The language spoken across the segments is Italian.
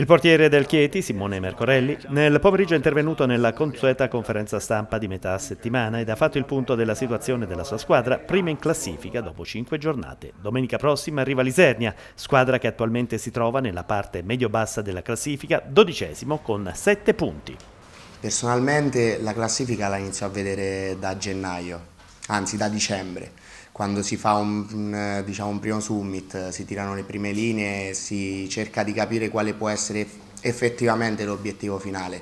Il portiere del Chieti, Simone Mercorelli, nel pomeriggio è intervenuto nella consueta conferenza stampa di metà settimana ed ha fatto il punto della situazione della sua squadra, prima in classifica dopo cinque giornate. Domenica prossima arriva l'Isernia, squadra che attualmente si trova nella parte medio-bassa della classifica, dodicesimo con sette punti. Personalmente la classifica la inizio a vedere da gennaio, anzi da dicembre quando si fa un, diciamo, un, primo summit, si tirano le prime linee, si cerca di capire quale può essere effettivamente l'obiettivo finale.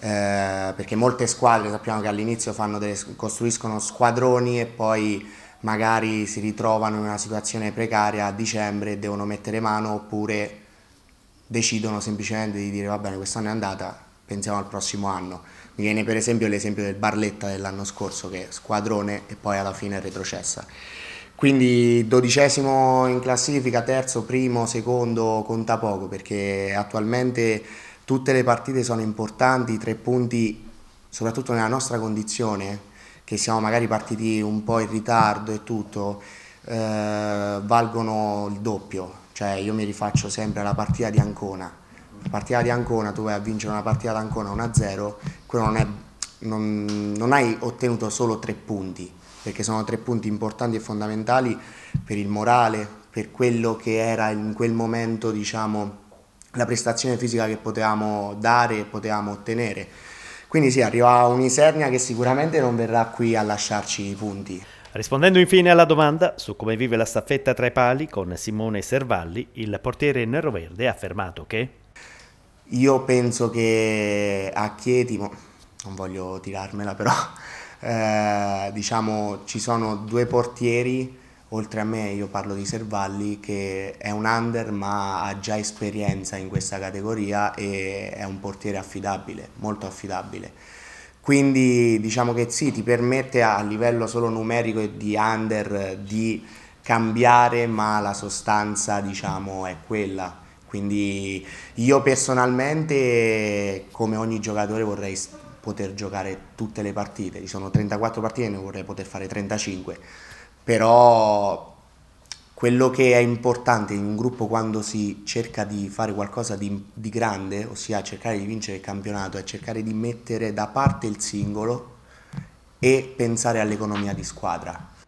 Eh, perché molte squadre sappiamo che all'inizio delle, costruiscono squadroni e poi magari si ritrovano in una situazione precaria a dicembre e devono mettere mano oppure decidono semplicemente di dire va bene quest'anno è andata, pensiamo al prossimo anno. Mi viene per esempio l'esempio del Barletta dell'anno scorso che è squadrone e poi alla fine retrocessa. Quindi dodicesimo in classifica, terzo, primo, secondo conta poco perché attualmente tutte le partite sono importanti, tre punti soprattutto nella nostra condizione, che siamo magari partiti un po' in ritardo e tutto, eh, valgono il doppio. Cioè io mi rifaccio sempre alla partita di Ancona, partita di Ancona, tu vai a vincere una partita d'Ancona 1-0, quello non, è, non, non hai ottenuto solo tre punti, perché sono tre punti importanti e fondamentali per il morale, per quello che era in quel momento, diciamo, la prestazione fisica che potevamo dare e potevamo ottenere. Quindi sì, arriva un'Isernia che sicuramente non verrà qui a lasciarci i punti. Rispondendo infine alla domanda su come vive la staffetta tra i pali con Simone Servalli, il portiere neroverde ha affermato che io penso che a Chieti, non voglio tirarmela però, eh, diciamo ci sono due portieri, oltre a me io parlo di Servalli che è un under ma ha già esperienza in questa categoria e è un portiere affidabile, molto affidabile. Quindi diciamo che sì, ti permette a livello solo numerico e di under di cambiare, ma la sostanza diciamo è quella quindi io personalmente, come ogni giocatore, vorrei poter giocare tutte le partite. Ci sono 34 partite e ne vorrei poter fare 35. Però quello che è importante in un gruppo quando si cerca di fare qualcosa di, di grande, ossia cercare di vincere il campionato, è cercare di mettere da parte il singolo e pensare all'economia di squadra